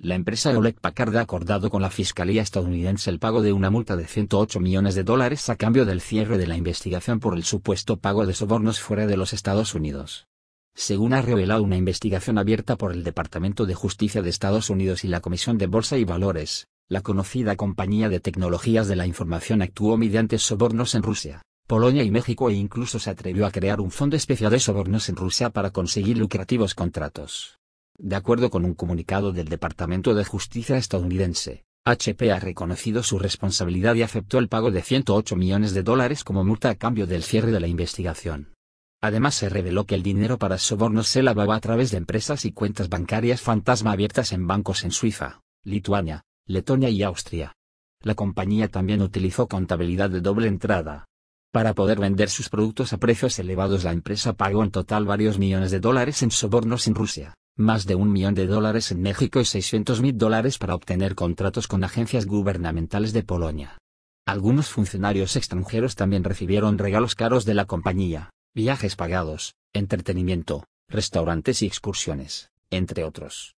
La empresa Oleg Packard ha acordado con la Fiscalía estadounidense el pago de una multa de 108 millones de dólares a cambio del cierre de la investigación por el supuesto pago de sobornos fuera de los Estados Unidos. Según ha revelado una investigación abierta por el Departamento de Justicia de Estados Unidos y la Comisión de Bolsa y Valores, la conocida compañía de tecnologías de la información actuó mediante sobornos en Rusia, Polonia y México e incluso se atrevió a crear un fondo especial de sobornos en Rusia para conseguir lucrativos contratos. De acuerdo con un comunicado del Departamento de Justicia estadounidense, HP ha reconocido su responsabilidad y aceptó el pago de 108 millones de dólares como multa a cambio del cierre de la investigación. Además se reveló que el dinero para sobornos se lavaba a través de empresas y cuentas bancarias fantasma abiertas en bancos en Suiza, Lituania, Letonia y Austria. La compañía también utilizó contabilidad de doble entrada. Para poder vender sus productos a precios elevados la empresa pagó en total varios millones de dólares en sobornos en Rusia más de un millón de dólares en México y 600 mil dólares para obtener contratos con agencias gubernamentales de Polonia. Algunos funcionarios extranjeros también recibieron regalos caros de la compañía, viajes pagados, entretenimiento, restaurantes y excursiones, entre otros.